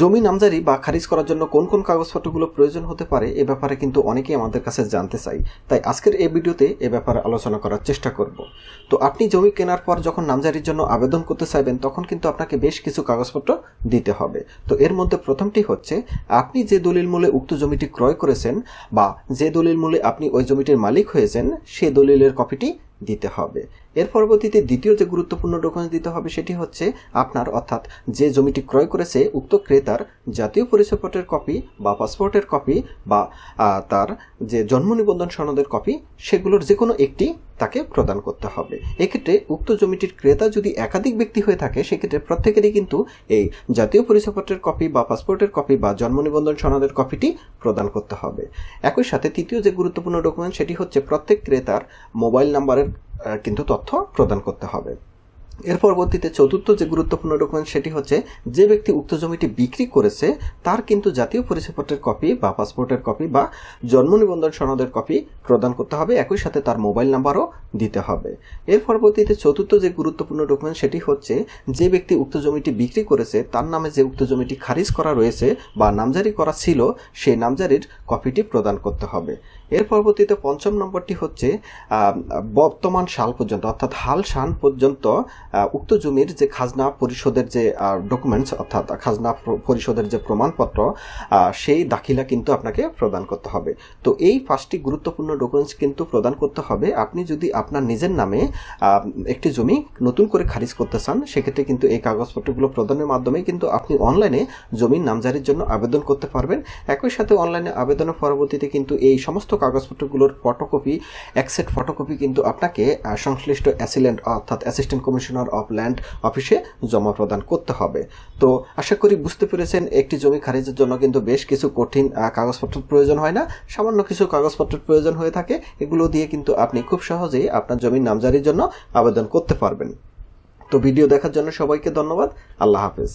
জমি নামজারি বা খারিজ করার জন্য কোন কোন কাগজপত্রগুলো প্রয়োজন হতে পারে এ ব্যাপারে কিন্তু অনেকেই আমাদের কাছে জানতে চাই তাই আজকের এই ভিডিওতে এ ব্যাপারে আলোচনা করার চেষ্টা করব তো আপনি জমি কেনার পর যখন নামজারির জন্য আবেদন করতে চাইবেন তখন কিন্তু আপনাকে বেশ কিছু কাগজপত্র দিতে হবে তো এর মধ্যে প্রথমটি হচ্ছে আপনি যে দলিল মূলে উক্ত জমিটি ক্রয় করেছেন বা যে দলিল মূলে আপনি ওই জমিটির মালিক হয়েছেন সে দলিলের কপিটি দিতে হবে এর পরবর্তীতে দ্বিতীয় যে গুরুত্বপূর্ণ ডকুমেন্টস দিতে হবে সেটি হচ্ছে আপনার অর্থাৎ যে জমিটি ক্রয় করেছে উক্ত ক্রেতার জাতীয় পরিচয়পত্রের কপি বা পাসপোর্টের কপি বা তার যে জন্ম নিবন্ধন সনদের কপি সেগুলোর যে কোনো একটি তাকে প্রদান করতে হবে এক্ষেত্রে উক্ত জমিটির ক্রেতা যদি একাধিক ব্যক্তি হয়ে থাকে সেক্ষেত্রে প্রত্যেকেরই কিন্তু এই জাতীয় পরিচয়পত্রের কপি বা পাসপোর্টের কপি বা জন্ম নিবন্ধন সনদের কপিটি প্রদান করতে হবে একই সাথে তৃতীয় যে গুরুত্বপূর্ণ ডকুমেন্ট সেটি হচ্ছে প্রত্যেক ক্রেতার মোবাইল নাম্বারের কিন্তু তথ্য প্রদান করতে হবে এর পরবর্তীতে চতুর্থ যে গুরুত্বপূর্ণ ডকুমেন্ট সেটি হচ্ছে যে ব্যক্তি উক্ত জমিটি বিক্রি করেছে তার কিন্তু জাতীয় পরিচয়পত্রের কপি বা পাসপোর্টের কপি বা জন্ম নিবন্ধন সনদের কপি প্রদান করতে হবে একই সাথে তার মোবাইল নাম্বারও দিতে হবে এর পরবর্তীতে চতুর্থ যে গুরুত্বপূর্ণ ডকুমেন্ট সেটি হচ্ছে যে ব্যক্তি উক্ত জমিটি বিক্রি করেছে তার নামে যে উক্ত জমিটি খারিজ করা রয়েছে বা নামজারি করা ছিল সেই নামজারির কপিটি প্রদান করতে হবে এর পরবর্তীতে পঞ্চম নম্বরটি হচ্ছে বর্তমান সাল পর্যন্ত অর্থাৎ হাল সাল পর্যন্ত উক্ত জমির যে খাজনা পরিশোধের যে ডকুমেন্টস অর্থাৎ খাজনা পরিশোধের যে প্রমাণপত্র সেই দাখিলা কিন্তু আপনাকে প্রদান করতে হবে তো এই পাঁচটি গুরুত্বপূর্ণ ডকুমেন্টস কিন্তু প্রদান করতে হবে আপনি যদি আপনার নিজের নামে একটি জমি নতুন করে খারিজ করতে চান সেক্ষেত্রে কিন্তু এই কাগজপত্রগুলো প্রদানের মাধ্যমে কিন্তু আপনি অনলাইনে জমির নামজারির জন্য আবেদন করতে পারবেন একই সাথে অনলাইনে আবেদনের পরবর্তীতে কিন্তু এই সমস্ত কাগজপত্রগুলোর ফটোকপি একসেট ফটোকপি কিন্তু আপনাকে সংশ্লিষ্ট অ্যাসিলেন্ট অর্থাৎ assistant commissioner commissioner of land অফিসে জমা প্রদান করতে হবে তো আশা করি বুঝতে পেরেছেন একটি জমি খারিজের জন্য কিন্তু বেশ কিছু কঠিন কাগজপত্রের প্রয়োজন হয় না সামান্য কিছু কাগজপত্রের প্রয়োজন হয়ে থাকে এগুলো দিয়ে কিন্তু আপনি খুব সহজেই আপনার জমির নামজারির জন্য আবেদন করতে পারবেন তো ভিডিও দেখার জন্য সবাইকে ধন্যবাদ আল্লাহ হাফেজ